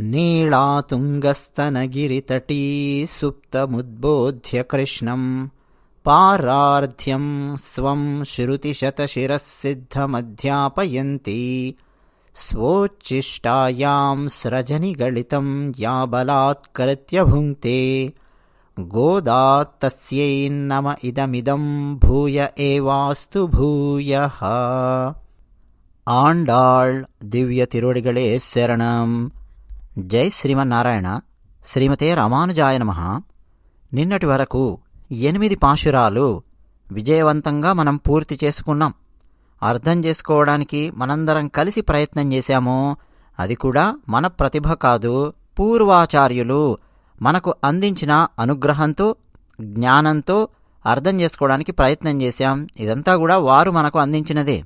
नीलातुङ्गस्तनगिरितटी सुप्तमुद्बोध्य सुप्तमुद्बोध्यकृष्णं पारार्ध्यम् स्वं श्रुतिशतशिरः सिद्धमध्यापयन्ती स्रजनिगलितम् स्रजनिगळितं या बलात्कृत्य भुङ्क्ते गोदात्तस्यैन्नम इदमिदम् भूय एवास्तु भूयः आण्डाळ् दिव्यतिरुडिगळे शरणम् జై శ్రీమన్నారాయణ శ్రీమతే రామానుజాయ నమ నిన్నటి వరకు ఎనిమిది పాశురాలు విజయవంతంగా మనం పూర్తి చేసుకున్నాం అర్థం చేసుకోవడానికి మనందరం కలిసి ప్రయత్నం చేశాము అది కూడా మన ప్రతిభ కాదు పూర్వాచార్యులు మనకు అందించిన అనుగ్రహంతో జ్ఞానంతో అర్థం చేసుకోవడానికి ప్రయత్నం చేశాం ఇదంతా కూడా వారు మనకు అందించినదే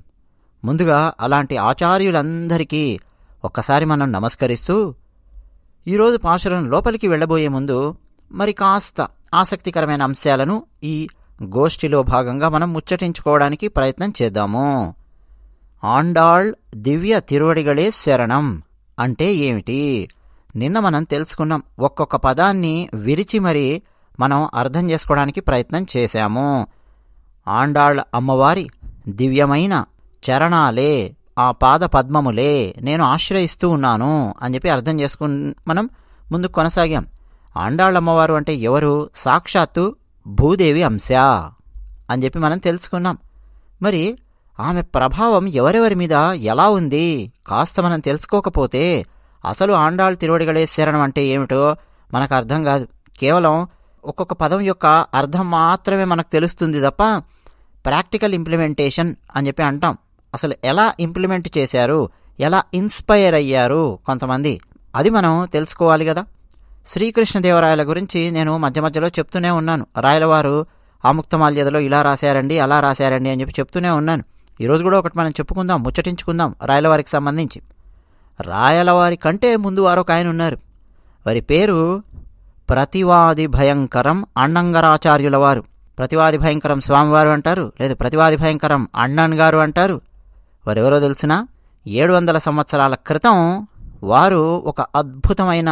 ముందుగా అలాంటి ఆచార్యులందరికీ ఒక్కసారి మనం నమస్కరిస్తూ ఈరోజు పాశురం లోపలికి వెళ్ళబోయే ముందు మరి కాస్త ఆసక్తికరమైన అంశాలను ఈ గోష్ఠిలో భాగంగా మనం ముచ్చటించుకోవడానికి ప్రయత్నం చేద్దాము ఆండాళ్ దివ్య తిరువడిగలే శరణం అంటే ఏమిటి నిన్న మనం తెలుసుకున్నాం ఒక్కొక్క పదాన్ని విరిచి మరి మనం అర్థం చేసుకోవడానికి ప్రయత్నం చేశాము ఆండాళ్ అమ్మవారి దివ్యమైన చరణాలే ఆ పాద పద్మములే నేను ఆశ్రయిస్తూ ఉన్నాను అని చెప్పి అర్థం చేసుకు మనం ముందు కొనసాగాం ఆండాళ్ళమ్మవారు అంటే ఎవరు సాక్షాత్తు భూదేవి అంశ అని చెప్పి మనం తెలుసుకున్నాం మరి ఆమె ప్రభావం ఎవరెవరి మీద ఎలా ఉంది కాస్త మనం తెలుసుకోకపోతే అసలు ఆండాళ్ తిరువడిగలే శరణం అంటే ఏమిటో మనకు అర్థం కాదు కేవలం ఒక్కొక్క పదం యొక్క అర్థం మాత్రమే మనకు తెలుస్తుంది తప్ప ప్రాక్టికల్ ఇంప్లిమెంటేషన్ అని చెప్పి అంటాం అసలు ఎలా ఇంప్లిమెంట్ చేశారు ఎలా ఇన్స్పైర్ అయ్యారు కొంతమంది అది మనం తెలుసుకోవాలి కదా శ్రీకృష్ణదేవరాయల గురించి నేను మధ్య మధ్యలో చెప్తూనే ఉన్నాను రాయలవారు ఆముక్తమాల్యదలో ఇలా రాశారండి అలా రాశారండి అని చెప్పి చెప్తూనే ఉన్నాను ఈరోజు కూడా ఒకటి మనం చెప్పుకుందాం ముచ్చటించుకుందాం రాయలవారికి సంబంధించి రాయలవారి కంటే ముందు వారు ఒక ఆయన ఉన్నారు వారి పేరు ప్రతివాది భయంకరం అన్నంగరాచార్యుల వారు ప్రతివాది భయంకరం స్వామివారు అంటారు లేదు ప్రతివాది భయంకరం అన్నన్ గారు అంటారు వారెవరో తెలిసిన ఏడు వందల సంవత్సరాల క్రితం వారు ఒక అద్భుతమైన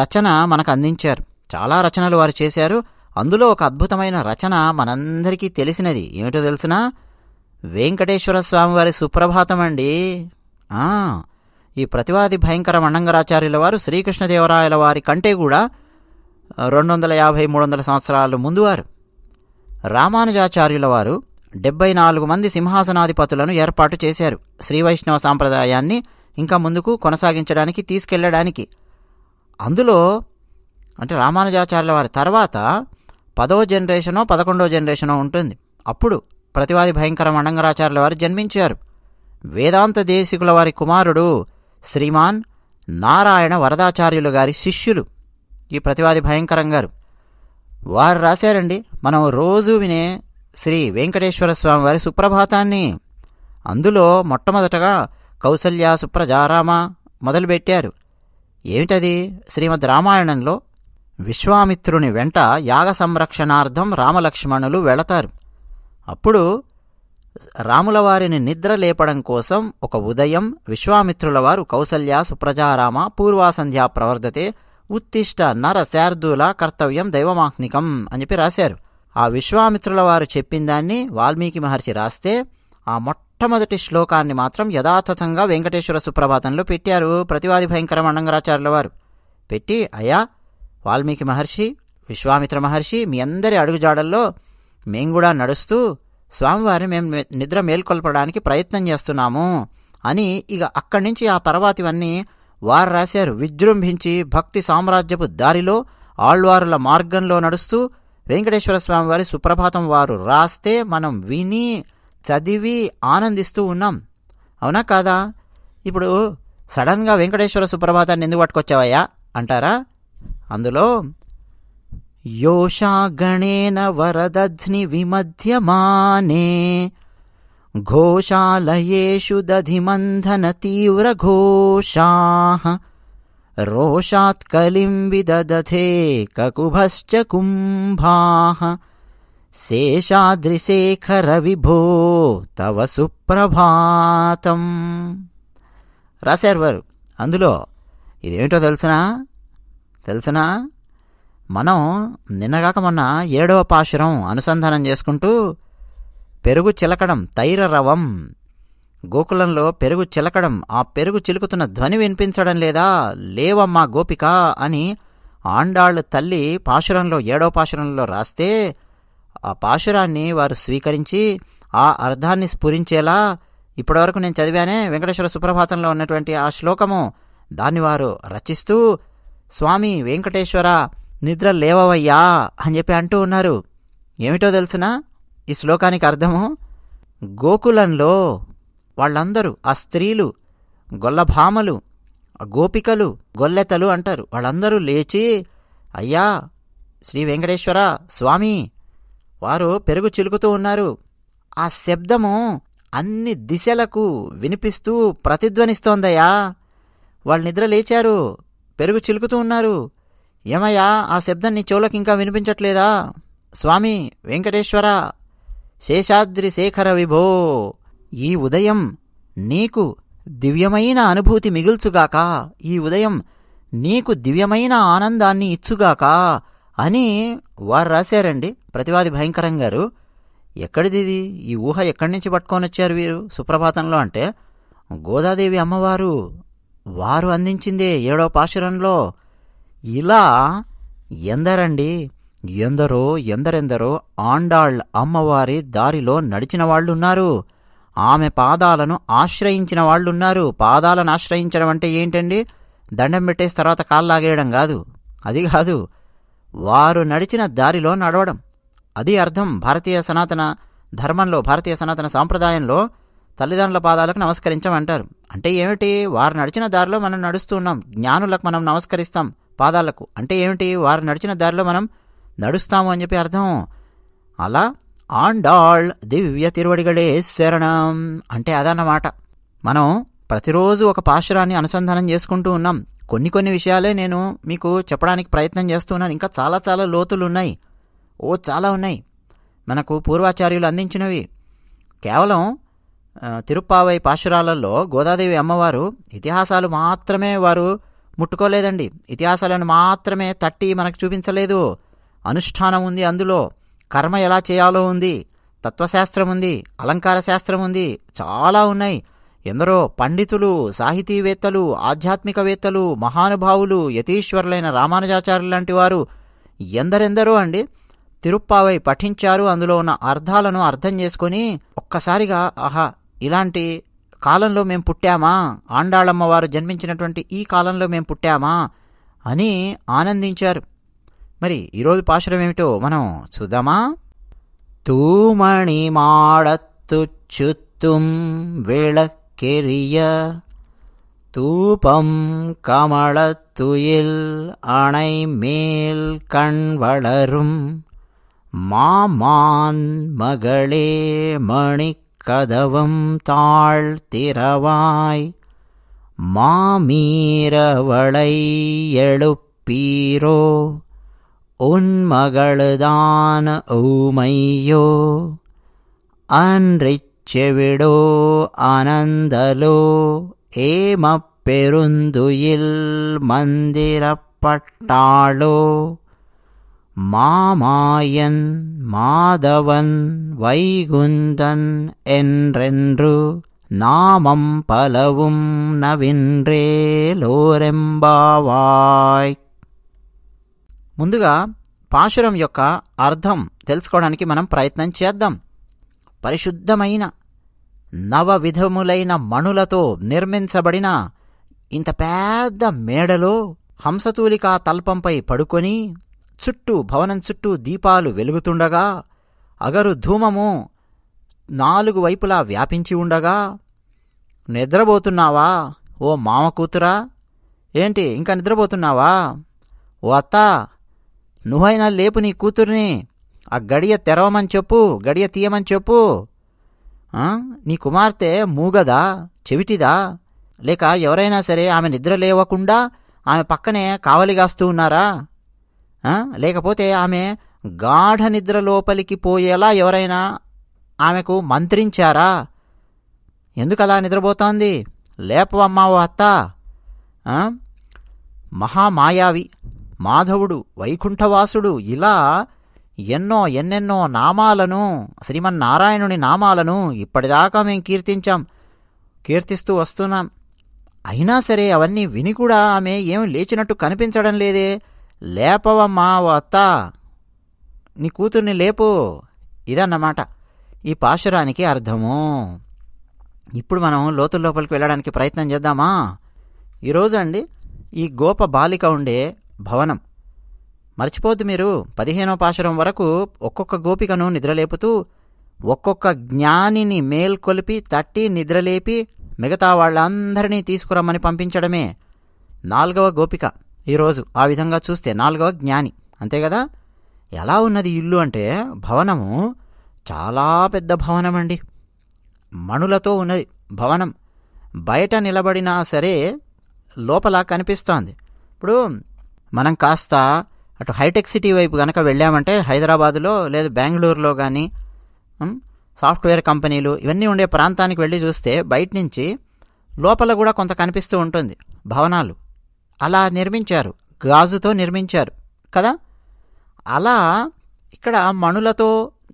రచన మనకు అందించారు చాలా రచనలు వారు చేశారు అందులో ఒక అద్భుతమైన రచన మనందరికీ తెలిసినది ఏమిటో తెలిసిన వెంకటేశ్వర స్వామివారి సుప్రభాతం అండి ఈ ప్రతివాది భయంకర మణంగరాచార్యుల వారు శ్రీకృష్ణదేవరాయల వారి కంటే కూడా రెండు వందల యాభై మూడు వందల సంవత్సరాలు ముందువారు రామానుజాచార్యుల వారు డెబ్బై నాలుగు మంది సింహాసనాధిపతులను ఏర్పాటు చేశారు శ్రీవైష్ణవ సాంప్రదాయాన్ని ఇంకా ముందుకు కొనసాగించడానికి తీసుకెళ్లడానికి అందులో అంటే రామానుజాచార్యుల వారి తర్వాత పదవ జనరేషనో పదకొండవ జనరేషనో ఉంటుంది అప్పుడు ప్రతివాది భయంకరం అనంగరాచార్యుల వారు జన్మించారు వేదాంత దేశికుల వారి కుమారుడు శ్రీమాన్ నారాయణ వరదాచార్యులు గారి శిష్యులు ఈ ప్రతివాది భయంకరం గారు వారు రాశారండి మనం రోజు వినే శ్రీ వెంకటేశ్వర స్వామి వారి సుప్రభాతాన్ని అందులో మొట్టమొదటగా కౌసల్య సుప్రజారామ మొదలుపెట్టారు ఏమిటది శ్రీమద్ రామాయణంలో విశ్వామిత్రుని వెంట యాగ సంరక్షణార్థం రామలక్ష్మణులు వెళతారు అప్పుడు రాములవారిని నిద్ర లేపడం కోసం ఒక ఉదయం విశ్వామిత్రుల వారు కౌసల్య సుప్రజారామ పూర్వాసంధ్యా ప్రవర్ధతే ఉత్తిష్ట నర శార్దూల కర్తవ్యం దైవమాహ్నికం అని చెప్పి రాశారు ఆ విశ్వామిత్రుల వారు చెప్పిందాన్ని వాల్మీకి మహర్షి రాస్తే ఆ మొట్టమొదటి శ్లోకాన్ని మాత్రం యథాతథంగా వెంకటేశ్వర సుప్రభాతంలో పెట్టారు ప్రతివాది భయంకర మండంగరాచార్యుల వారు పెట్టి అయా వాల్మీకి మహర్షి విశ్వామిత్ర మహర్షి మీ అందరి అడుగుజాడల్లో మేము కూడా నడుస్తూ స్వామివారిని మేము నిద్ర మేల్కొల్పడానికి ప్రయత్నం చేస్తున్నాము అని ఇక అక్కడి నుంచి ఆ తర్వాతివన్నీ వారు రాశారు విజృంభించి భక్తి సామ్రాజ్యపు దారిలో ఆళ్వారుల మార్గంలో నడుస్తూ వెంకటేశ్వర స్వామి వారి సుప్రభాతం వారు రాస్తే మనం విని చదివి ఆనందిస్తూ ఉన్నాం అవునా కాదా ఇప్పుడు సడన్గా వెంకటేశ్వర సుప్రభాతాన్ని ఎందుకు పట్టుకొచ్చావయ్యా అంటారా అందులో యోషా గణేన వరదధ్ని విమధ్యమానే ఘోషాలయేషు దధిమంధన తీవ్ర ఘోషా रोषात्कलिं కకుభశ్చ ककुभश्च कुम्भाः శేషాద్రిశేఖరవిభో తవ సుప్రభాతం రాశారు వారు అందులో ఇదేమిటో తెలుసునా తెలుసునా మనం నిన్నగాక మొన్న ఏడవ పాశురం అనుసంధానం చేసుకుంటూ పెరుగు చిలకడం రవం గోకులంలో పెరుగు చిలకడం ఆ పెరుగు చిలుకుతున్న ధ్వని వినిపించడం లేదా లేవమ్మా గోపిక అని ఆండాళ్ళు తల్లి పాశురంలో ఏడో పాశురంలో రాస్తే ఆ పాశురాన్ని వారు స్వీకరించి ఆ అర్థాన్ని స్ఫురించేలా ఇప్పటివరకు నేను చదివానే వెంకటేశ్వర సుప్రభాతంలో ఉన్నటువంటి ఆ శ్లోకము దాన్ని వారు రచిస్తూ స్వామి వెంకటేశ్వర నిద్ర లేవవయ్యా అని చెప్పి అంటూ ఉన్నారు ఏమిటో తెలుసునా ఈ శ్లోకానికి అర్థము గోకులంలో వాళ్ళందరూ ఆ స్త్రీలు గొల్లభామలు గోపికలు గొల్లెతలు అంటారు వాళ్ళందరూ లేచి అయ్యా శ్రీ వెంకటేశ్వర స్వామి వారు పెరుగు చిలుకుతూ ఉన్నారు ఆ శబ్దము అన్ని దిశలకు వినిపిస్తూ ప్రతిధ్వనిస్తోందయ్యా వాళ్ళు నిద్ర లేచారు పెరుగు చిలుకుతూ ఉన్నారు ఏమయ్యా ఆ శబ్దం నీ చెవులకు ఇంకా వినిపించట్లేదా స్వామి వెంకటేశ్వర శేషాద్రి శేఖర విభో ఈ ఉదయం నీకు దివ్యమైన అనుభూతి మిగుల్చుగాక ఈ ఉదయం నీకు దివ్యమైన ఆనందాన్ని ఇచ్చుగాక అని వారు రాశారండి ప్రతివాది భయంకరం గారు ఎక్కడిది ఈ ఊహ ఎక్కడి నుంచి పట్టుకొని వచ్చారు వీరు సుప్రభాతంలో అంటే గోదాదేవి అమ్మవారు వారు అందించిందే ఏడో పాశురంలో ఇలా ఎందరండి ఎందరో ఎందరెందరో ఆండాళ్ అమ్మవారి దారిలో నడిచిన వాళ్ళు ఉన్నారు ఆమె పాదాలను ఆశ్రయించిన వాళ్ళున్నారు పాదాలను ఆశ్రయించడం అంటే ఏంటండి దండం పెట్టేసి తర్వాత కాళ్ళాగేయడం కాదు అది కాదు వారు నడిచిన దారిలో నడవడం అది అర్థం భారతీయ సనాతన ధర్మంలో భారతీయ సనాతన సాంప్రదాయంలో తల్లిదండ్రుల పాదాలకు నమస్కరించమంటారు అంటే ఏమిటి వారు నడిచిన దారిలో మనం నడుస్తూ ఉన్నాం జ్ఞానులకు మనం నమస్కరిస్తాం పాదాలకు అంటే ఏమిటి వారు నడిచిన దారిలో మనం నడుస్తాము అని చెప్పి అర్థం అలా ఆండాళ్ దివ్య తిరువడిగడే శరణం అంటే అదన్నమాట మనం ప్రతిరోజు ఒక పాశురాన్ని అనుసంధానం చేసుకుంటూ ఉన్నాం కొన్ని కొన్ని విషయాలే నేను మీకు చెప్పడానికి ప్రయత్నం చేస్తున్నాను ఇంకా చాలా చాలా లోతులు ఉన్నాయి ఓ చాలా ఉన్నాయి మనకు పూర్వాచార్యులు అందించినవి కేవలం తిరుప్పావై పాశురాలలో గోదాదేవి అమ్మవారు ఇతిహాసాలు మాత్రమే వారు ముట్టుకోలేదండి ఇతిహాసాలను మాత్రమే తట్టి మనకు చూపించలేదు అనుష్ఠానం ఉంది అందులో కర్మ ఎలా చేయాలో ఉంది తత్వశాస్త్రం ఉంది అలంకార శాస్త్రం ఉంది చాలా ఉన్నాయి ఎందరో పండితులు సాహితీవేత్తలు ఆధ్యాత్మికవేత్తలు మహానుభావులు యతీశ్వరులైన రామానుజాచార్యులు లాంటి వారు ఎందరెందరో అండి తిరుప్పావై పఠించారు అందులో ఉన్న అర్థాలను అర్థం చేసుకొని ఒక్కసారిగా ఆహా ఇలాంటి కాలంలో మేము పుట్టామా ఆండాళమ్మ వారు జన్మించినటువంటి ఈ కాలంలో మేము పుట్టామా అని ఆనందించారు మరి ఈరోజు పాశురం ఏమిటో మనం చూద్దామా தூமணி மாடத்து சுத்தும் விளக்கெரிய தூபம் கமலத்துயில் அணை மேல் கண் வளரும் மாமான் மகளே மணிக்கதவம் தாழ் திறவாய் மாமீரவளை எழுப்பீரோ உன்மகள்தான் ஊமையோ அன்றிச்செவிடோ அனந்தலோ ஏமப்பெருந்துயில் மந்திரப்பட்டாளோ மாமாயன் மாதவன் வைகுந்தன் என்றென்று நாமம் பலவும் நவின்றேலோரெம்பாவாய்க் ముందుగా పాశురం యొక్క అర్థం తెలుసుకోవడానికి మనం ప్రయత్నం చేద్దాం పరిశుద్ధమైన నవ విధములైన మణులతో నిర్మించబడిన ఇంత పెద్ద మేడలో హంసతూలికా తల్పంపై పడుకొని చుట్టూ భవనం చుట్టూ దీపాలు వెలుగుతుండగా అగరు ధూమము నాలుగు వైపులా వ్యాపించి ఉండగా నిద్రపోతున్నావా ఓ మామ కూతురా ఏంటి ఇంకా నిద్రపోతున్నావా ఓ అత్తా నువ్వైనా లేపు నీ కూతుర్ని ఆ గడియ తెరవమని చెప్పు గడియ తీయమని చెప్పు నీ కుమార్తె మూగదా చెవిటిదా లేక ఎవరైనా సరే ఆమె నిద్ర లేవకుండా ఆమె పక్కనే కావలిగాస్తూ ఉన్నారా లేకపోతే ఆమె గాఢ నిద్ర లోపలికి పోయేలా ఎవరైనా ఆమెకు మంత్రించారా ఎందుకు అలా నిద్రపోతోంది లేపవమ్మా ఓ అత్త మహామాయావి మాధవుడు వైకుంఠవాసుడు ఇలా ఎన్నో ఎన్నెన్నో నామాలను శ్రీమన్నారాయణుని నామాలను ఇప్పటిదాకా మేము కీర్తించాం కీర్తిస్తూ వస్తున్నాం అయినా సరే అవన్నీ విని కూడా ఆమె ఏం లేచినట్టు కనిపించడం లేదే లేపవమ్మా ఓ అత్త నీ కూతుర్ని లేపు ఇదన్నమాట ఈ పాశురానికి అర్థము ఇప్పుడు మనం లోతుల్లోపలికి వెళ్ళడానికి ప్రయత్నం చేద్దామా ఈరోజు అండి ఈ గోప బాలిక ఉండే భవనం మర్చిపోద్దు మీరు పదిహేనో పాశరం వరకు ఒక్కొక్క గోపికను నిద్రలేపుతూ ఒక్కొక్క జ్ఞానిని మేల్కొలిపి తట్టి నిద్రలేపి మిగతా వాళ్ళందరినీ తీసుకురమ్మని పంపించడమే నాలుగవ గోపిక ఈరోజు ఆ విధంగా చూస్తే నాలుగవ జ్ఞాని అంతే కదా ఎలా ఉన్నది ఇల్లు అంటే భవనము చాలా పెద్ద భవనం అండి మణులతో ఉన్నది భవనం బయట నిలబడినా సరే లోపల కనిపిస్తోంది ఇప్పుడు మనం కాస్త అటు హైటెక్ సిటీ వైపు కనుక వెళ్ళామంటే హైదరాబాదులో లేదు బెంగళూరులో కానీ సాఫ్ట్వేర్ కంపెనీలు ఇవన్నీ ఉండే ప్రాంతానికి వెళ్ళి చూస్తే బయట నుంచి లోపల కూడా కొంత కనిపిస్తూ ఉంటుంది భవనాలు అలా నిర్మించారు గాజుతో నిర్మించారు కదా అలా ఇక్కడ మణులతో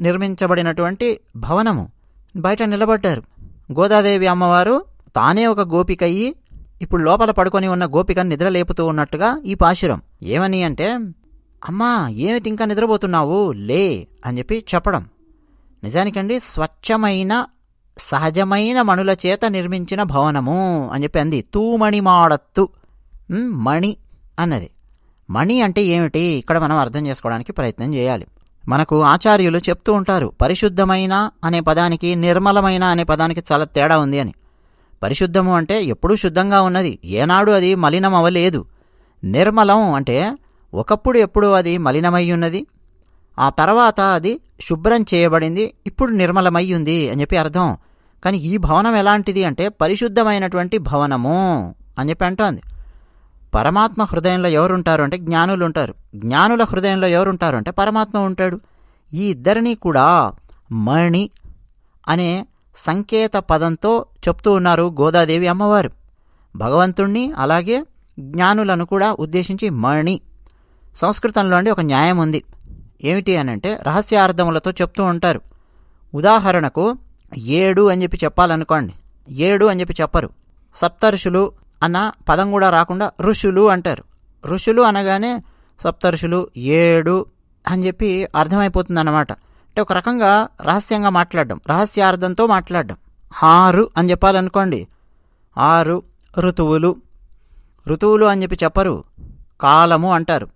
నిర్మించబడినటువంటి భవనము బయట నిలబడ్డారు గోదాదేవి అమ్మవారు తానే ఒక గోపికయ్యి ఇప్పుడు లోపల పడుకొని ఉన్న నిద్ర నిద్రలేపుతూ ఉన్నట్టుగా ఈ పాశురం ఏమని అంటే అమ్మా ఏమిటి ఇంకా నిద్రపోతున్నావు లే అని చెప్పి చెప్పడం నిజానికండి స్వచ్ఛమైన సహజమైన మణుల చేత నిర్మించిన భవనము అని చెప్పి అంది తూమణి మాడత్తు మణి అన్నది మణి అంటే ఏమిటి ఇక్కడ మనం అర్థం చేసుకోవడానికి ప్రయత్నం చేయాలి మనకు ఆచార్యులు చెప్తూ ఉంటారు పరిశుద్ధమైన అనే పదానికి నిర్మలమైన అనే పదానికి చాలా తేడా ఉంది అని పరిశుద్ధము అంటే ఎప్పుడూ శుద్ధంగా ఉన్నది ఏనాడు అది మలినమవ్వలేదు నిర్మలం అంటే ఒకప్పుడు ఎప్పుడు అది మలినమై ఉన్నది ఆ తర్వాత అది శుభ్రం చేయబడింది ఇప్పుడు నిర్మలమై ఉంది అని చెప్పి అర్థం కానీ ఈ భవనం ఎలాంటిది అంటే పరిశుద్ధమైనటువంటి భవనము అని చెప్పి అంటోంది పరమాత్మ హృదయంలో ఎవరుంటారు అంటే జ్ఞానులు ఉంటారు జ్ఞానుల హృదయంలో ఎవరుంటారు అంటే పరమాత్మ ఉంటాడు ఈ ఇద్దరినీ కూడా మణి అనే సంకేత పదంతో చెప్తూ ఉన్నారు గోదాదేవి అమ్మవారు భగవంతుణ్ణి అలాగే జ్ఞానులను కూడా ఉద్దేశించి మణి సంస్కృతంలో ఒక న్యాయం ఉంది ఏమిటి అని అంటే రహస్యార్థములతో చెప్తూ ఉంటారు ఉదాహరణకు ఏడు అని చెప్పి చెప్పాలనుకోండి ఏడు అని చెప్పి చెప్పరు సప్తర్షులు అన్న పదం కూడా రాకుండా ఋషులు అంటారు ఋషులు అనగానే సప్తర్షులు ఏడు అని చెప్పి అర్థమైపోతుంది అన్నమాట అంటే ఒక రకంగా రహస్యంగా మాట్లాడడం రహస్యార్థంతో మాట్లాడడం ఆరు అని చెప్పాలనుకోండి ఆరు ఋతువులు ఋతువులు అని చెప్పి చెప్పరు కాలము అంటారు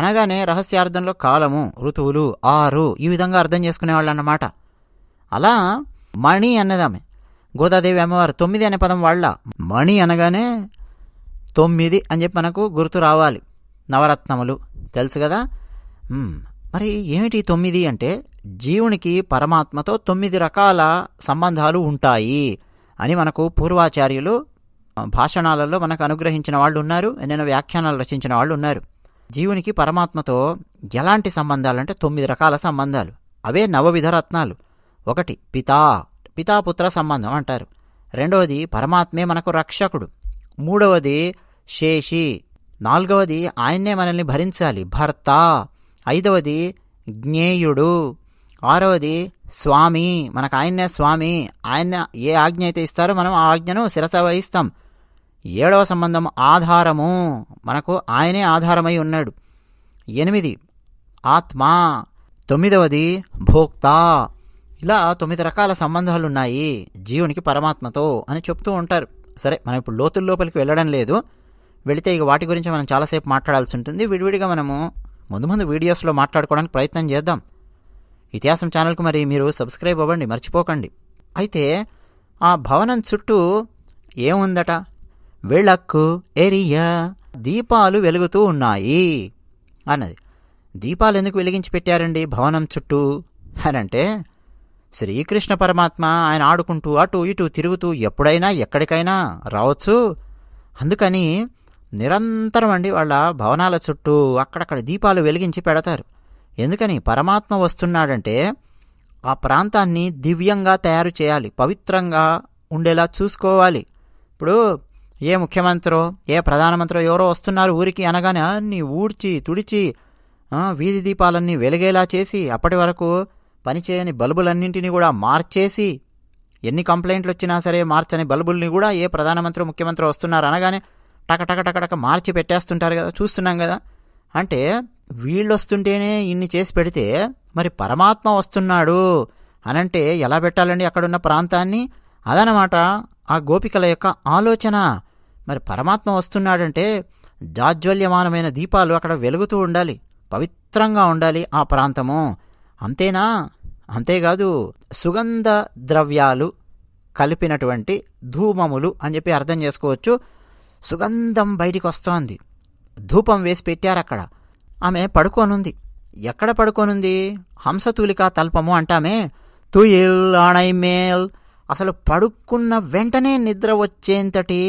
అనగానే రహస్యార్థంలో కాలము ఋతువులు ఆరు ఈ విధంగా అర్థం చేసుకునేవాళ్ళు అన్నమాట అలా మణి అన్నదామె గోదాదేవి అమ్మవారు తొమ్మిది అనే పదం వాళ్ళ మణి అనగానే తొమ్మిది అని చెప్పి మనకు గుర్తు రావాలి నవరత్నములు తెలుసు కదా మరి ఏమిటి తొమ్మిది అంటే జీవునికి పరమాత్మతో తొమ్మిది రకాల సంబంధాలు ఉంటాయి అని మనకు పూర్వాచార్యులు భాషణాలలో మనకు అనుగ్రహించిన వాళ్ళు ఉన్నారు ఎన్నెన్నో వ్యాఖ్యానాలు రచించిన వాళ్ళు ఉన్నారు జీవునికి పరమాత్మతో ఎలాంటి సంబంధాలు అంటే తొమ్మిది రకాల సంబంధాలు అవే నవవిధ రత్నాలు ఒకటి పితా పితాపుత్ర సంబంధం అంటారు రెండవది పరమాత్మే మనకు రక్షకుడు మూడవది శేషి నాలుగవది ఆయన్నే మనల్ని భరించాలి భర్త ఐదవది జ్ఞేయుడు ఆరవది స్వామి మనకు ఆయన్నే స్వామి ఆయన ఏ ఆజ్ఞ అయితే ఇస్తారో మనం ఆ ఆజ్ఞను శిరస వహిస్తాం ఏడవ సంబంధం ఆధారము మనకు ఆయనే ఆధారమై ఉన్నాడు ఎనిమిది ఆత్మ తొమ్మిదవది భోక్త ఇలా తొమ్మిది రకాల సంబంధాలు ఉన్నాయి జీవునికి పరమాత్మతో అని చెప్తూ ఉంటారు సరే మనం ఇప్పుడు లోతుల లోపలికి వెళ్ళడం లేదు వెళితే ఇక వాటి గురించి మనం చాలాసేపు మాట్లాడాల్సి ఉంటుంది విడివిడిగా మనము ముందు ముందు వీడియోస్లో మాట్లాడుకోవడానికి ప్రయత్నం చేద్దాం ఇతిహాసం ఛానల్కు మరి మీరు సబ్స్క్రైబ్ అవ్వండి మర్చిపోకండి అయితే ఆ భవనం చుట్టూ ఏముందట వెళ్ళక్కు ఏరియా దీపాలు వెలుగుతూ ఉన్నాయి అన్నది దీపాలు ఎందుకు వెలిగించి పెట్టారండి భవనం చుట్టూ అని అంటే శ్రీకృష్ణ పరమాత్మ ఆయన ఆడుకుంటూ అటు ఇటు తిరుగుతూ ఎప్పుడైనా ఎక్కడికైనా రావచ్చు అందుకని నిరంతరం అండి వాళ్ళ భవనాల చుట్టూ అక్కడక్కడ దీపాలు వెలిగించి పెడతారు ఎందుకని పరమాత్మ వస్తున్నాడంటే ఆ ప్రాంతాన్ని దివ్యంగా తయారు చేయాలి పవిత్రంగా ఉండేలా చూసుకోవాలి ఇప్పుడు ఏ ముఖ్యమంత్రో ఏ ప్రధానమంత్రో ఎవరో వస్తున్నారు ఊరికి అనగానే అన్నీ ఊడ్చి తుడిచి వీధి దీపాలన్నీ వెలిగేలా చేసి అప్పటి వరకు పనిచేయని బల్బులన్నింటినీ కూడా మార్చేసి ఎన్ని కంప్లైంట్లు వచ్చినా సరే మార్చని బల్బుల్ని కూడా ఏ ప్రధానమంత్రి ముఖ్యమంత్రి వస్తున్నారు అనగానే టకటకటకటక మార్చి పెట్టేస్తుంటారు కదా చూస్తున్నాం కదా అంటే వీళ్ళు వస్తుంటేనే ఇన్ని చేసి పెడితే మరి పరమాత్మ వస్తున్నాడు అనంటే ఎలా పెట్టాలండి అక్కడున్న ప్రాంతాన్ని అదనమాట ఆ గోపికల యొక్క ఆలోచన మరి పరమాత్మ వస్తున్నాడంటే జాజ్వల్యమానమైన దీపాలు అక్కడ వెలుగుతూ ఉండాలి పవిత్రంగా ఉండాలి ఆ ప్రాంతము అంతేనా అంతేకాదు సుగంధ ద్రవ్యాలు కలిపినటువంటి ధూమములు అని చెప్పి అర్థం చేసుకోవచ్చు సుగంధం బయటికి వస్తోంది ధూపం వేసి పెట్టారక్కడ ఆమె పడుకోనుంది ఎక్కడ పడుకోనుంది హంసతూలిక తల్పము అంటామే తుయిల్ ఆణైమేల్ అసలు పడుకున్న వెంటనే నిద్ర వచ్చేంతటి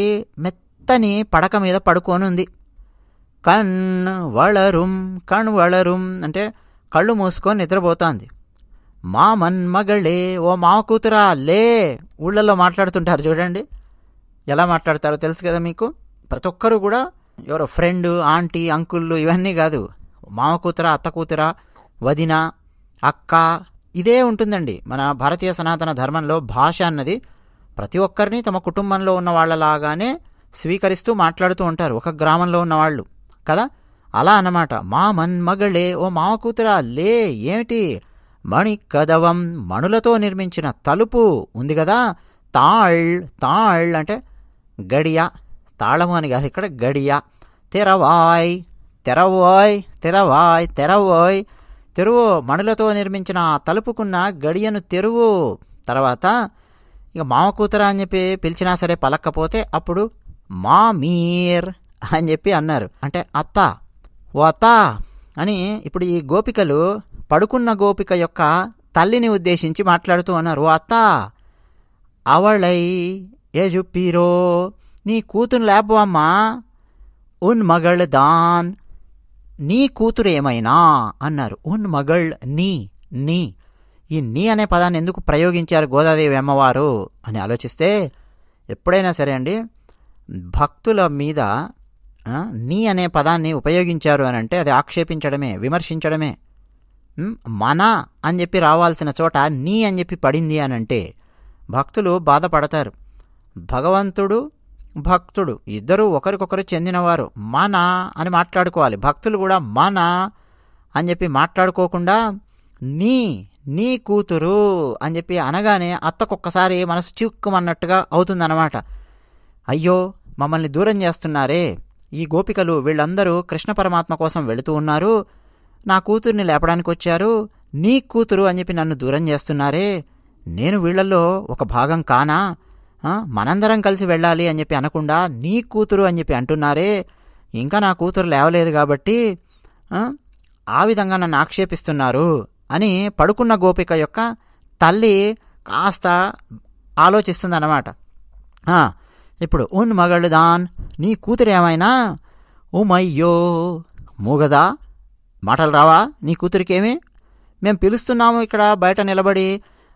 మెత్తని పడక మీద పడుకోనుంది కణ్ వళరుం కణ్ వళరుం అంటే కళ్ళు మూసుకొని నిద్రపోతోంది మా మన్మగళ్ళే ఓ మావ కూతురా లే ఊళ్ళల్లో మాట్లాడుతుంటారు చూడండి ఎలా మాట్లాడతారో తెలుసు కదా మీకు ప్రతి ఒక్కరు కూడా ఎవరో ఫ్రెండ్ ఆంటీ అంకుల్ ఇవన్నీ కాదు మామ కూతుర అత్త కూతుర వదిన అక్క ఇదే ఉంటుందండి మన భారతీయ సనాతన ధర్మంలో భాష అన్నది ప్రతి ఒక్కరిని తమ కుటుంబంలో ఉన్న వాళ్ళలాగానే స్వీకరిస్తూ మాట్లాడుతూ ఉంటారు ఒక గ్రామంలో ఉన్నవాళ్ళు కదా అలా అన్నమాట మా మన్మగళే ఓ మామ కూతురా లే ఏమిటి మణి కదవం మణులతో నిర్మించిన తలుపు ఉంది కదా తాళ్ తాళ్ అంటే గడియ తాళము అని కాదు ఇక్కడ గడియ తెరవాయ్ తెరవోయ్ తెరవాయ్ తెరవోయ్ తెరువు మణులతో నిర్మించిన తలుపుకున్న గడియను తెరువు తర్వాత ఇక మామ కూతుర అని చెప్పి పిలిచినా సరే పలక్కపోతే అప్పుడు మా మీర్ అని చెప్పి అన్నారు అంటే అత్త ఓ అత్త అని ఇప్పుడు ఈ గోపికలు పడుకున్న గోపిక యొక్క తల్లిని ఉద్దేశించి మాట్లాడుతూ అన్నారు ఓ అత్త అవళై యజుపీరో నీ కూతురు లేపవమ్మా ఉన్ మగళ్ దాన్ నీ కూతురు ఏమైనా అన్నారు ఉన్ మగళ్ నీ నీ ఈ నీ అనే పదాన్ని ఎందుకు ప్రయోగించారు గోదాదేవి అమ్మవారు అని ఆలోచిస్తే ఎప్పుడైనా సరే అండి భక్తుల మీద నీ అనే పదాన్ని ఉపయోగించారు అని అంటే అది ఆక్షేపించడమే విమర్శించడమే మన అని చెప్పి రావాల్సిన చోట నీ అని చెప్పి పడింది అని అంటే భక్తులు బాధపడతారు భగవంతుడు భక్తుడు ఇద్దరూ ఒకరికొకరు చెందినవారు మన అని మాట్లాడుకోవాలి భక్తులు కూడా మన అని చెప్పి మాట్లాడుకోకుండా నీ నీ కూతురు అని చెప్పి అనగానే అత్తకొక్కసారి మనసు చిక్కుమన్నట్టుగా అవుతుందన్నమాట అయ్యో మమ్మల్ని దూరం చేస్తున్నారే ఈ గోపికలు వీళ్ళందరూ కృష్ణ పరమాత్మ కోసం వెళుతూ ఉన్నారు నా కూతుర్ని లేపడానికి వచ్చారు నీ కూతురు అని చెప్పి నన్ను దూరం చేస్తున్నారే నేను వీళ్ళల్లో ఒక భాగం కానా మనందరం కలిసి వెళ్ళాలి అని చెప్పి అనకుండా నీ కూతురు అని చెప్పి అంటున్నారే ఇంకా నా కూతురు లేవలేదు కాబట్టి ఆ విధంగా నన్ను ఆక్షేపిస్తున్నారు అని పడుకున్న గోపిక యొక్క తల్లి కాస్త ఆలోచిస్తుందన్నమాట ఇప్పుడు ఉన్ మగళ్ళు దాన్ నీ కూతురు ఏమైనా ఉమయ్యో మూగదా మాటలు రావా నీ కూతురికేమి మేము పిలుస్తున్నాము ఇక్కడ బయట నిలబడి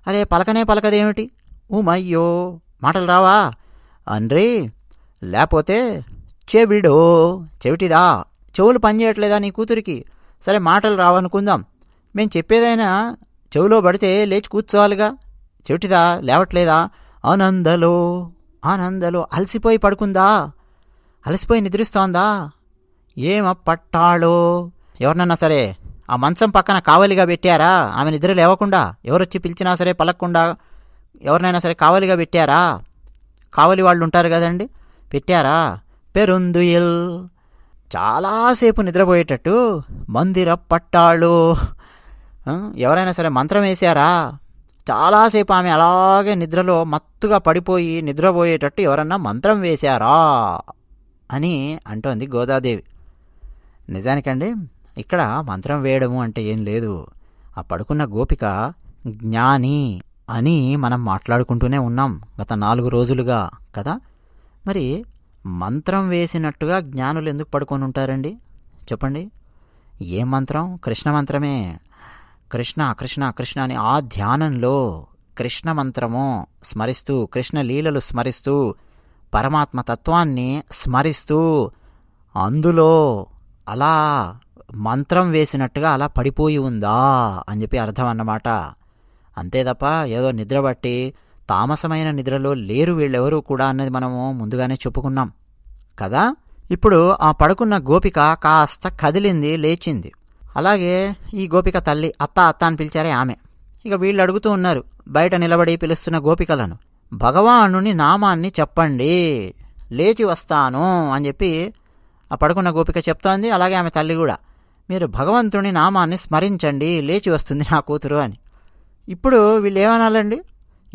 అరే పలకనే పలకదేమిటి ఉమయ్యో మాటలు రావా అండ్రీ లేకపోతే చెవిడో చెవిటిదా చెవులు పనిచేయట్లేదా నీ కూతురికి సరే మాటలు రావనుకుందాం మేము చెప్పేదైనా చెవిలో పడితే లేచి కూర్చోవాలిగా చెవిటిదా లేవట్లేదా ఆనందలో ఆనందలో అలసిపోయి పడుకుందా అలసిపోయి నిద్రిస్తోందా ఏమ పట్టాలో ఎవరినన్నా సరే ఆ మంచం పక్కన కావలిగా పెట్టారా ఆమె నిద్ర లేవకుండా ఎవరొచ్చి పిలిచినా సరే పలక్కుండా ఎవరినైనా సరే కావలిగా పెట్టారా కావలి వాళ్ళు ఉంటారు కదండి పెట్టారా పెరుందుయల్ చాలాసేపు నిద్రపోయేటట్టు మందిర పట్టాళ్ళు ఎవరైనా సరే మంత్రం వేసారా చాలాసేపు ఆమె అలాగే నిద్రలో మత్తుగా పడిపోయి నిద్రపోయేటట్టు ఎవరన్నా మంత్రం వేశారా అని అంటోంది గోదాదేవి నిజానికండి ఇక్కడ మంత్రం వేయడము అంటే ఏం లేదు ఆ పడుకున్న గోపిక జ్ఞాని అని మనం మాట్లాడుకుంటూనే ఉన్నాం గత నాలుగు రోజులుగా కదా మరి మంత్రం వేసినట్టుగా జ్ఞానులు ఎందుకు పడుకొని ఉంటారండి చెప్పండి ఏ మంత్రం కృష్ణ మంత్రమే కృష్ణ కృష్ణ కృష్ణ అని ఆ ధ్యానంలో కృష్ణ మంత్రము స్మరిస్తూ కృష్ణ లీలలు స్మరిస్తూ పరమాత్మ తత్వాన్ని స్మరిస్తూ అందులో అలా మంత్రం వేసినట్టుగా అలా పడిపోయి ఉందా అని చెప్పి అర్థం అన్నమాట అంతే తప్ప ఏదో నిద్రబట్టి తామసమైన నిద్రలో లేరు వీళ్ళెవరూ కూడా అన్నది మనము ముందుగానే చెప్పుకున్నాం కదా ఇప్పుడు ఆ పడుకున్న గోపిక కాస్త కదిలింది లేచింది అలాగే ఈ గోపిక తల్లి అత్త అత్త అని పిలిచారే ఆమె ఇక వీళ్ళు అడుగుతూ ఉన్నారు బయట నిలబడి పిలుస్తున్న గోపికలను భగవానుని నామాన్ని చెప్పండి లేచి వస్తాను అని చెప్పి ఆ పడుకున్న గోపిక చెప్తోంది అలాగే ఆమె తల్లి కూడా మీరు భగవంతుని నామాన్ని స్మరించండి లేచి వస్తుంది నా కూతురు అని ఇప్పుడు వీళ్ళు ఏమనాలండి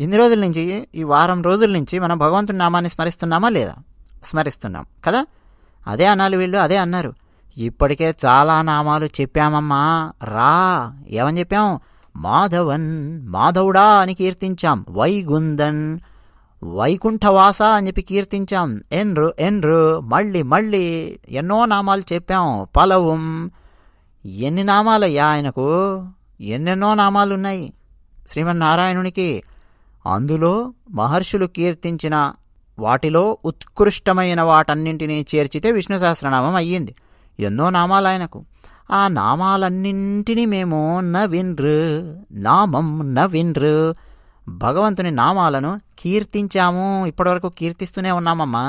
ఇన్ని రోజుల నుంచి ఈ వారం రోజుల నుంచి మనం భగవంతుని నామాన్ని స్మరిస్తున్నామా లేదా స్మరిస్తున్నాం కదా అదే అనాలి వీళ్ళు అదే అన్నారు ఇప్పటికే చాలా నామాలు చెప్పామమ్మా రా ఏమని చెప్పాం మాధవన్ మాధవుడా అని కీర్తించాం వైగుందన్ వైకుంఠవాస అని చెప్పి కీర్తించాం ఎన్రు ఎన్రు మళ్ళీ మళ్ళీ ఎన్నో నామాలు చెప్పాం పలవం ఎన్ని నామాలయ్యా ఆయనకు ఎన్నెన్నో నామాలు ఉన్నాయి శ్రీమన్నారాయణునికి అందులో మహర్షులు కీర్తించిన వాటిలో ఉత్కృష్టమైన వాటన్నింటినీ చేర్చితే విష్ణు సహస్రనామం అయ్యింది ఎన్నో నామాలు ఆయనకు ఆ నామాలన్నింటినీ మేము విన్ర నామం నవిన్రు భగవంతుని నామాలను కీర్తించాము ఇప్పటివరకు కీర్తిస్తూనే ఉన్నామమ్మా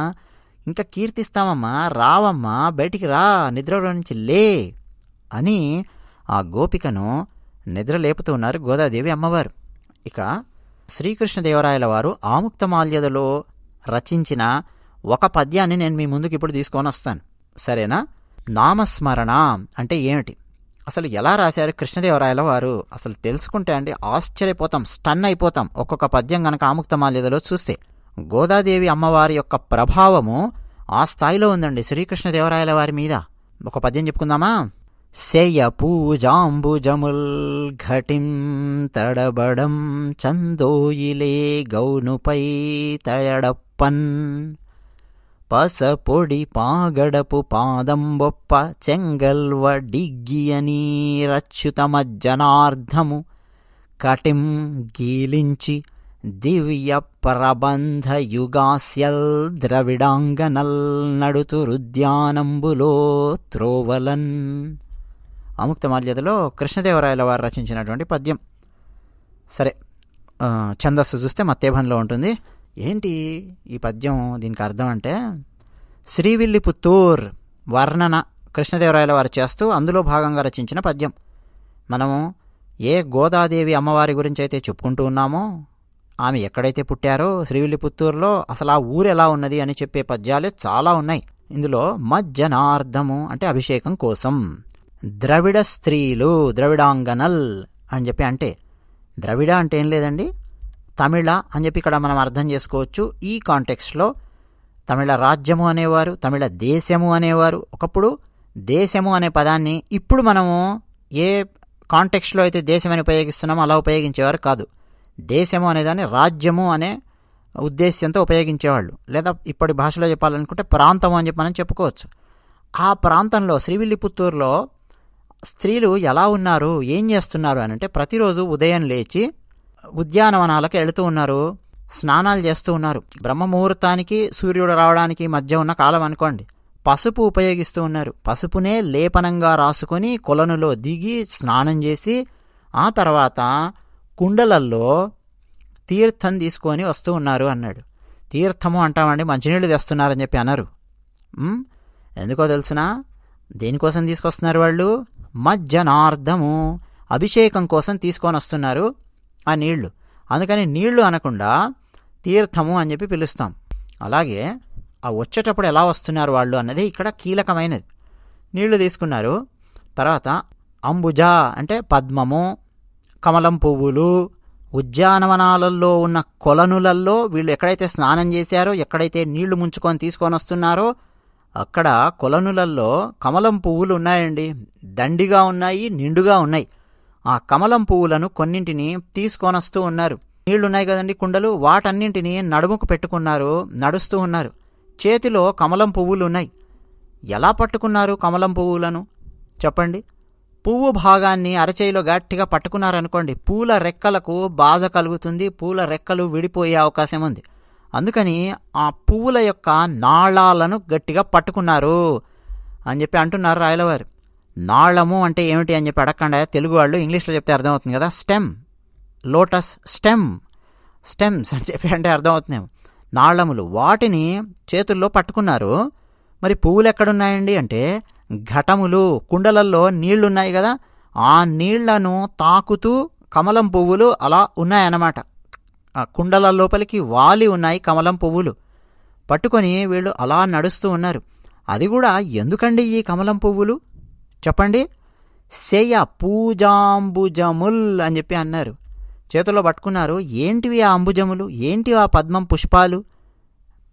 ఇంకా కీర్తిస్తామమ్మా రావమ్మా బయటికి రా నిద్ర నుంచి లే అని ఆ గోపికను నిద్ర లేపుతూ ఉన్నారు గోదాదేవి అమ్మవారు ఇక శ్రీకృష్ణదేవరాయల వారు ఆముక్తమాల్యదలో రచించిన ఒక పద్యాన్ని నేను మీ ముందుకు ఇప్పుడు తీసుకొని వస్తాను సరేనా నామస్మరణ అంటే ఏమిటి అసలు ఎలా రాశారు కృష్ణదేవరాయల వారు అసలు తెలుసుకుంటే అండి ఆశ్చర్యపోతాం స్టన్ అయిపోతాం ఒక్కొక్క పద్యం కనుక ఆముక్తమాల్యదలో చూస్తే గోదాదేవి అమ్మవారి యొక్క ప్రభావము ఆ స్థాయిలో ఉందండి శ్రీకృష్ణదేవరాయల వారి మీద ఒక పద్యం చెప్పుకుందామా सेयपूजाम्बुजमुल्घटिं तडबडं चन्दोयिले गौनुपै तयडप्पन् पसपुडि पागडपु पादम्बोप्प चेङ्गल्व डिग्गिय నీరచ్యుతమజ్జనార్ధము కటిం గీలించి ದಿವ್ಯ ಪ್ರಬಂಧ అముక్త మాల్యదలో కృష్ణదేవరాయల వారు రచించినటువంటి పద్యం సరే ఛందస్సు చూస్తే మత్తేభంలో ఉంటుంది ఏంటి ఈ పద్యం దీనికి అర్థం అంటే శ్రీవిల్లి పుత్తూర్ వర్ణన కృష్ణదేవరాయల వారు చేస్తూ అందులో భాగంగా రచించిన పద్యం మనము ఏ గోదాదేవి అమ్మవారి గురించి అయితే చెప్పుకుంటూ ఉన్నామో ఆమె ఎక్కడైతే పుట్టారో శ్రీవిల్లి పుత్తూరులో అసలు ఆ ఊరు ఎలా ఉన్నది అని చెప్పే పద్యాలు చాలా ఉన్నాయి ఇందులో మజ్జనార్థము అంటే అభిషేకం కోసం ద్రవిడ స్త్రీలు ద్రవిడాంగనల్ అని చెప్పి అంటే ద్రవిడ అంటే ఏం లేదండి తమిళ అని చెప్పి ఇక్కడ మనం అర్థం చేసుకోవచ్చు ఈ కాంటెక్స్ట్లో తమిళ రాజ్యము అనేవారు తమిళ దేశము అనేవారు ఒకప్పుడు దేశము అనే పదాన్ని ఇప్పుడు మనము ఏ కాంటెక్స్లో అయితే దేశం అని ఉపయోగిస్తున్నామో అలా ఉపయోగించేవారు కాదు దేశము అనేదాన్ని రాజ్యము అనే ఉద్దేశ్యంతో ఉపయోగించేవాళ్ళు లేదా ఇప్పటి భాషలో చెప్పాలనుకుంటే ప్రాంతం అని చెప్పి మనం చెప్పుకోవచ్చు ఆ ప్రాంతంలో శ్రీవిల్లిపుత్తూరులో స్త్రీలు ఎలా ఉన్నారు ఏం చేస్తున్నారు అని అంటే ప్రతిరోజు ఉదయం లేచి ఉద్యానవనాలకు వెళుతూ ఉన్నారు స్నానాలు చేస్తూ ఉన్నారు బ్రహ్మముహూర్తానికి సూర్యుడు రావడానికి మధ్య ఉన్న కాలం అనుకోండి పసుపు ఉపయోగిస్తూ ఉన్నారు పసుపునే లేపనంగా రాసుకొని కొలనులో దిగి స్నానం చేసి ఆ తర్వాత కుండలల్లో తీర్థం తీసుకొని వస్తూ ఉన్నారు అన్నాడు తీర్థము అంటామండి మంచినీళ్ళు తెస్తున్నారని చెప్పి అన్నారు ఎందుకో తెలుసునా దేనికోసం తీసుకొస్తున్నారు వాళ్ళు మజ్జనార్ధము అభిషేకం కోసం తీసుకొని వస్తున్నారు ఆ నీళ్లు అందుకని నీళ్లు అనకుండా తీర్థము అని చెప్పి పిలుస్తాం అలాగే ఆ వచ్చేటప్పుడు ఎలా వస్తున్నారు వాళ్ళు అన్నది ఇక్కడ కీలకమైనది నీళ్లు తీసుకున్నారు తర్వాత అంబుజ అంటే పద్మము కమలం పువ్వులు ఉద్యానవనాలలో ఉన్న కొలనులలో వీళ్ళు ఎక్కడైతే స్నానం చేశారో ఎక్కడైతే నీళ్లు ముంచుకొని తీసుకొని వస్తున్నారో అక్కడ కొలనులల్లో కమలం పువ్వులు ఉన్నాయండి దండిగా ఉన్నాయి నిండుగా ఉన్నాయి ఆ కమలం పువ్వులను కొన్నింటిని తీసుకొనొస్తూ ఉన్నారు నీళ్లున్నాయి కదండి కుండలు వాటన్నింటినీ నడుముకు పెట్టుకున్నారు నడుస్తూ ఉన్నారు చేతిలో కమలం పువ్వులు ఉన్నాయి ఎలా పట్టుకున్నారు కమలం పువ్వులను చెప్పండి పువ్వు భాగాన్ని అరచేయిలో గట్టిగా పట్టుకున్నారనుకోండి పూల రెక్కలకు బాధ కలుగుతుంది పూల రెక్కలు విడిపోయే అవకాశం ఉంది అందుకని ఆ పువ్వుల యొక్క నాళాలను గట్టిగా పట్టుకున్నారు అని చెప్పి అంటున్నారు రాయలవారు నాళము అంటే ఏమిటి అని చెప్పి అడగకుండా తెలుగు వాళ్ళు ఇంగ్లీష్లో చెప్తే అర్థమవుతుంది కదా స్టెమ్ లోటస్ స్టెమ్ స్టెమ్స్ అని చెప్పి అంటే అర్థమవుతున్నాయి నాళములు వాటిని చేతుల్లో పట్టుకున్నారు మరి పువ్వులు ఎక్కడున్నాయండి అంటే ఘటములు కుండలల్లో నీళ్లున్నాయి కదా ఆ నీళ్లను తాకుతూ కమలం పువ్వులు అలా ఉన్నాయన్నమాట ఆ కుండల లోపలికి వాలి ఉన్నాయి కమలం పువ్వులు పట్టుకొని వీళ్ళు అలా నడుస్తూ ఉన్నారు అది కూడా ఎందుకండి ఈ కమలం పువ్వులు చెప్పండి సేయ పూజాంబుజముల్ అని చెప్పి అన్నారు చేతిలో పట్టుకున్నారు ఏంటివి ఆ అంబుజములు ఏంటివి ఆ పద్మం పుష్పాలు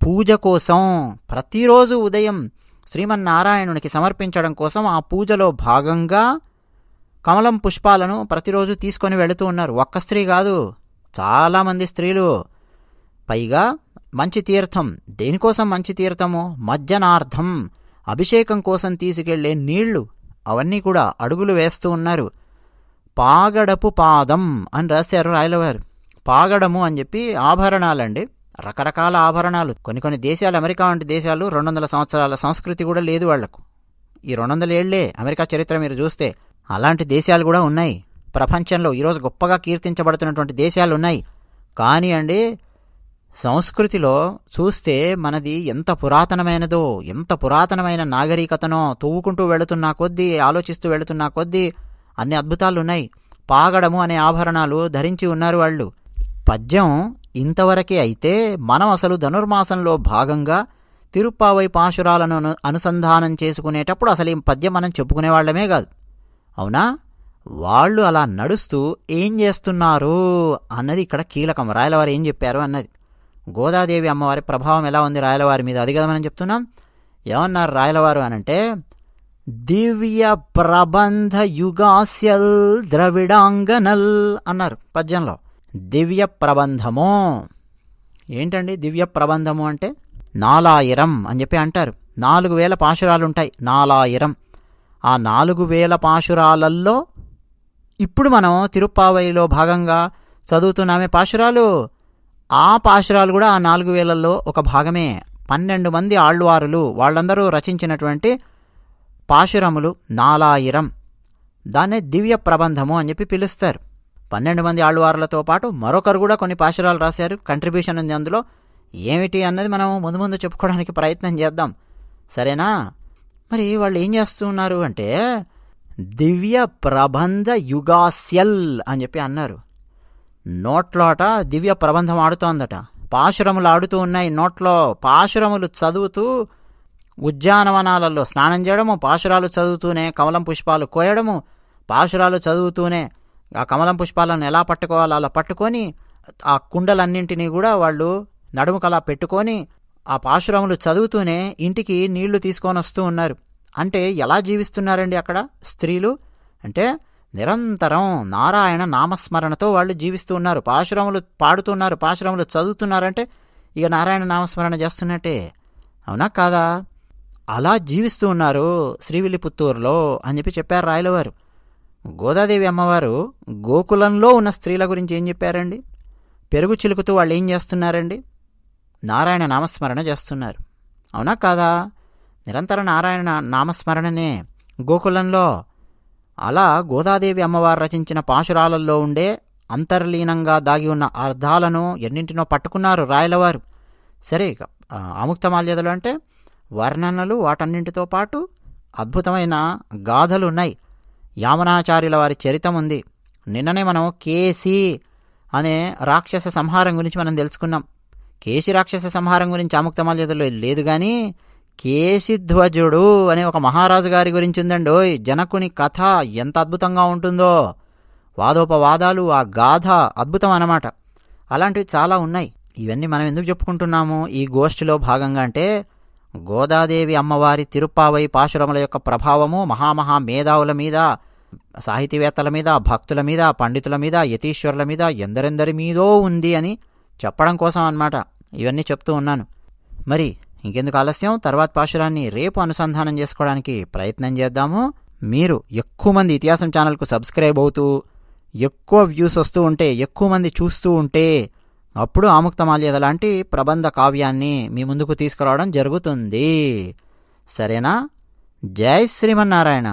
పూజ కోసం ప్రతిరోజు ఉదయం శ్రీమన్నారాయణునికి సమర్పించడం కోసం ఆ పూజలో భాగంగా కమలం పుష్పాలను ప్రతిరోజు తీసుకొని వెళుతూ ఉన్నారు ఒక్క స్త్రీ కాదు చాలామంది స్త్రీలు పైగా మంచి తీర్థం దేనికోసం మంచి తీర్థము మజ్జనార్థం అభిషేకం కోసం తీసుకెళ్లే నీళ్లు అవన్నీ కూడా అడుగులు వేస్తూ ఉన్నారు పాగడపు పాదం అని రాశారు రాయలవారు పాగడము అని చెప్పి ఆభరణాలండి రకరకాల ఆభరణాలు కొన్ని కొన్ని దేశాలు అమెరికా వంటి దేశాలు రెండు వందల సంవత్సరాల సంస్కృతి కూడా లేదు వాళ్లకు ఈ రెండు వందల ఏళ్లే అమెరికా చరిత్ర మీరు చూస్తే అలాంటి దేశాలు కూడా ఉన్నాయి ప్రపంచంలో ఈరోజు గొప్పగా కీర్తించబడుతున్నటువంటి దేశాలు ఉన్నాయి కానీ అండి సంస్కృతిలో చూస్తే మనది ఎంత పురాతనమైనదో ఎంత పురాతనమైన నాగరికతనో తవ్వుకుంటూ వెళుతున్నా కొద్దీ ఆలోచిస్తూ వెళుతున్నా కొద్దీ అన్ని అద్భుతాలు ఉన్నాయి పాగడము అనే ఆభరణాలు ధరించి ఉన్నారు వాళ్ళు పద్యం ఇంతవరకే అయితే మనం అసలు ధనుర్మాసంలో భాగంగా తిరుప్పావై పాశురాలను అనుసంధానం చేసుకునేటప్పుడు అసలు ఈ పద్యం మనం చెప్పుకునేవాళ్లమే కాదు అవునా వాళ్ళు అలా నడుస్తూ ఏం చేస్తున్నారు అన్నది ఇక్కడ కీలకం రాయలవారు ఏం చెప్పారు అన్నది గోదాదేవి అమ్మవారి ప్రభావం ఎలా ఉంది రాయలవారి మీద అది కదా మనం చెప్తున్నాం ఏమన్నారు రాయలవారు అనంటే దివ్య ప్రబంధ యుగాస్యల్ ద్రవిడాంగనల్ అన్నారు పద్యంలో దివ్య ప్రబంధము ఏంటండి దివ్య ప్రబంధము అంటే నాలాయిరం అని చెప్పి అంటారు నాలుగు వేల పాశురాలు ఉంటాయి నాలాయిరం ఆ నాలుగు వేల పాశురాలల్లో ఇప్పుడు మనం తిరుప్పావైలో భాగంగా చదువుతున్నామే పాశురాలు ఆ పాశురాలు కూడా ఆ నాలుగు వేలల్లో ఒక భాగమే పన్నెండు మంది ఆళ్వారులు వాళ్ళందరూ రచించినటువంటి పాశురములు నాలాయిరం దాన్నే దివ్య ప్రబంధము అని చెప్పి పిలుస్తారు పన్నెండు మంది ఆళ్వారులతో పాటు మరొకరు కూడా కొన్ని పాశురాలు రాశారు కంట్రిబ్యూషన్ ఉంది అందులో ఏమిటి అన్నది మనం ముందు ముందు చెప్పుకోవడానికి ప్రయత్నం చేద్దాం సరేనా మరి వాళ్ళు ఏం చేస్తున్నారు అంటే దివ్య ప్రబంధ యుగాస్యల్ అని చెప్పి అన్నారు నోట్లోట దివ్య ప్రబంధం ఆడుతోందట పాశురములు ఆడుతూ ఉన్నాయి నోట్లో పాశురములు చదువుతూ ఉద్యానవనాలలో స్నానం చేయడము పాశురాలు చదువుతూనే కమలం పుష్పాలు కోయడము పాశురాలు చదువుతూనే ఆ కమలం పుష్పాలను ఎలా పట్టుకోవాలో అలా పట్టుకొని ఆ కుండలన్నింటినీ కూడా వాళ్ళు నడుముకలా పెట్టుకొని ఆ పాశురములు చదువుతూనే ఇంటికి నీళ్లు తీసుకొని వస్తూ ఉన్నారు అంటే ఎలా జీవిస్తున్నారండి అక్కడ స్త్రీలు అంటే నిరంతరం నారాయణ నామస్మరణతో వాళ్ళు జీవిస్తూ ఉన్నారు పాశురములు పాడుతున్నారు పాశురములు చదువుతున్నారంటే ఇక నారాయణ నామస్మరణ చేస్తున్నట్టే అవునా కాదా అలా జీవిస్తూ ఉన్నారు శ్రీవిల్లిపుత్తూరులో అని చెప్పి చెప్పారు రాయలవారు గోదాదేవి అమ్మవారు గోకులంలో ఉన్న స్త్రీల గురించి ఏం చెప్పారండి పెరుగు చిలుకుతూ వాళ్ళు ఏం చేస్తున్నారండి నారాయణ నామస్మరణ చేస్తున్నారు అవునా కాదా నిరంతర నారాయణ నామస్మరణనే గోకులంలో అలా గోదాదేవి అమ్మవారు రచించిన పాశురాలల్లో ఉండే అంతర్లీనంగా దాగి ఉన్న అర్థాలను ఎన్నింటినో పట్టుకున్నారు రాయలవారు సరే ఆముక్తమాల్యదలు అంటే వర్ణనలు వాటన్నింటితో పాటు అద్భుతమైన గాథలు ఉన్నాయి యామనాచార్యుల వారి చరితం ఉంది నిన్ననే మనం కేసి అనే రాక్షస సంహారం గురించి మనం తెలుసుకున్నాం కేసి రాక్షస సంహారం గురించి ఆముక్తమాల్యదలో లేదు కానీ ధ్వజుడు అనే ఒక మహారాజు గారి గురించి ఉందండో జనకుని కథ ఎంత అద్భుతంగా ఉంటుందో వాదోపవాదాలు ఆ గాథ అద్భుతం అన్నమాట అలాంటివి చాలా ఉన్నాయి ఇవన్నీ మనం ఎందుకు చెప్పుకుంటున్నాము ఈ గోష్ఠిలో భాగంగా అంటే గోదాదేవి అమ్మవారి తిరుప్పావై పాశురముల యొక్క ప్రభావము మహామహా మేధావుల మీద సాహితీవేత్తల మీద భక్తుల మీద పండితుల మీద యతీశ్వరుల మీద ఎందరెందరి మీదో ఉంది అని చెప్పడం కోసం అన్నమాట ఇవన్నీ చెప్తూ ఉన్నాను మరి ఇంకెందుకు ఆలస్యం తర్వాత పాశురాన్ని రేపు అనుసంధానం చేసుకోవడానికి ప్రయత్నం చేద్దాము మీరు ఎక్కువ మంది ఇతిహాసం ఛానల్కు సబ్స్క్రైబ్ అవుతూ ఎక్కువ వ్యూస్ వస్తూ ఉంటే ఎక్కువ మంది చూస్తూ ఉంటే అప్పుడు ఆముక్తమాల్యద లాంటి ప్రబంధ కావ్యాన్ని మీ ముందుకు తీసుకురావడం జరుగుతుంది సరేనా జై శ్రీమన్నారాయణ